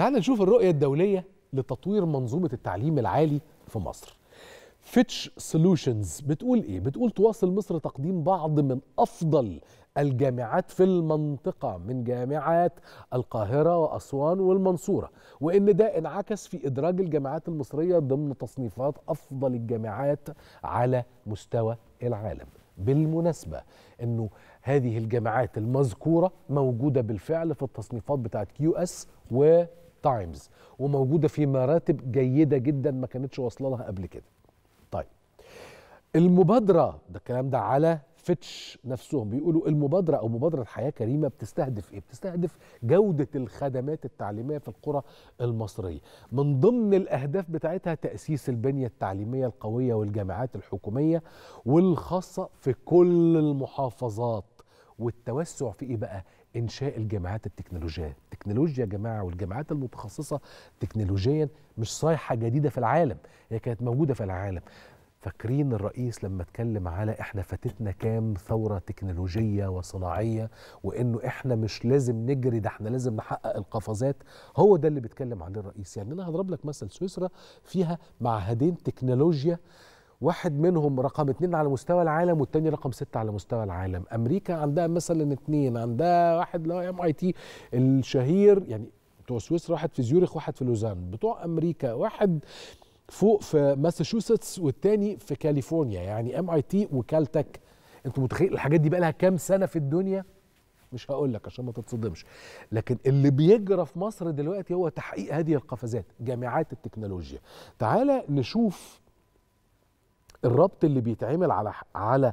تعال نشوف الرؤية الدولية لتطوير منظومة التعليم العالي في مصر فيتش سولوشنز بتقول ايه بتقول تواصل مصر تقديم بعض من افضل الجامعات في المنطقة من جامعات القاهرة وأسوان والمنصورة وإن ده انعكس في إدراج الجامعات المصرية ضمن تصنيفات أفضل الجامعات على مستوى العالم بالمناسبة أنه هذه الجامعات المذكورة موجودة بالفعل في التصنيفات بتاعت كيو اس و تايمز وموجوده في مراتب جيده جدا ما كانتش واصله لها قبل كده طيب المبادره ده الكلام ده على فيتش نفسهم بيقولوا المبادرة أو مبادرة حياة كريمة بتستهدف إيه؟ بتستهدف جودة الخدمات التعليمية في القرى المصرية من ضمن الأهداف بتاعتها تأسيس البنية التعليمية القوية والجامعات الحكومية والخاصة في كل المحافظات والتوسع في ايه بقى؟ انشاء الجامعات التكنولوجيه، التكنولوجيا يا جماعه والجامعات المتخصصه تكنولوجيا مش صايحه جديده في العالم، هي كانت موجوده في العالم. فاكرين الرئيس لما اتكلم على احنا فاتتنا كام ثوره تكنولوجيه وصناعيه وانه احنا مش لازم نجري ده احنا لازم نحقق القفزات هو ده اللي بيتكلم عليه الرئيس يعني انا هضرب لك مثل سويسرا فيها معهدين تكنولوجيا واحد منهم رقم اتنين على مستوى العالم والتاني رقم ستة على مستوى العالم امريكا عندها مثلا اتنين عندها واحد اللي هو ام اي تي الشهير يعني بتوع سويسرا واحد في زيورخ واحد في لوزان بتوع امريكا واحد فوق في ماساتشوستس والتاني في كاليفورنيا يعني ام اي تي وكالتك انت متخيل الحاجات دي بقى لها كام سنه في الدنيا مش هقول لك عشان ما تتصدمش لكن اللي بيجرى في مصر دلوقتي هو تحقيق هذه القفزات جامعات التكنولوجيا تعالى نشوف الربط اللي بيتعمل على على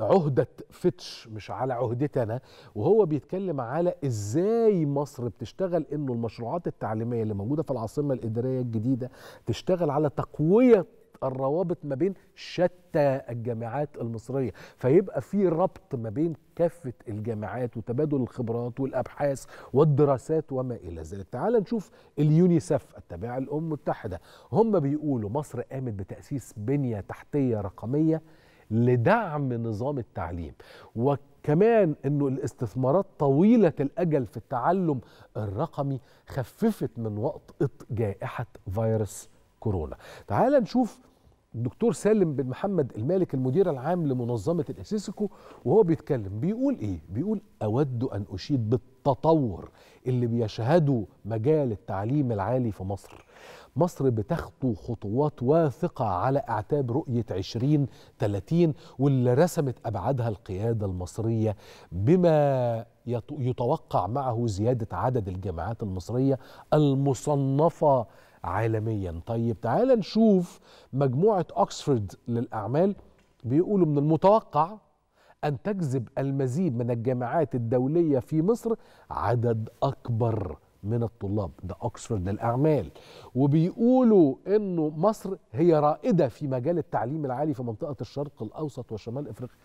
عهدة فتش مش على عهدتنا وهو بيتكلم على ازاي مصر بتشتغل انه المشروعات التعليمية اللي موجودة في العاصمة الإدارية الجديدة تشتغل على تقوية الروابط ما بين شتى الجامعات المصريه فيبقى في ربط ما بين كافه الجامعات وتبادل الخبرات والابحاث والدراسات وما الى ذلك تعال نشوف اليونيسف التابعه للامم المتحده هم بيقولوا مصر قامت بتاسيس بنيه تحتيه رقميه لدعم نظام التعليم وكمان انه الاستثمارات طويله الاجل في التعلم الرقمي خففت من وقت جائحه فيروس كورونا تعال نشوف الدكتور سالم بن محمد المالك المدير العام لمنظمة الاسيسكو وهو بيتكلم بيقول ايه بيقول اود ان اشيد بالتطور اللي بيشهده مجال التعليم العالي في مصر مصر بتخطو خطوات واثقة على اعتاب رؤية 2030 واللي رسمت ابعادها القيادة المصرية بما يتوقع معه زيادة عدد الجامعات المصرية المصنفة عالميا طيب تعال نشوف مجموعة أكسفورد للأعمال بيقولوا من المتوقع أن تجذب المزيد من الجامعات الدولية في مصر عدد أكبر من الطلاب ده أكسفورد للأعمال وبيقولوا أنه مصر هي رائدة في مجال التعليم العالي في منطقة الشرق الأوسط وشمال إفريقيا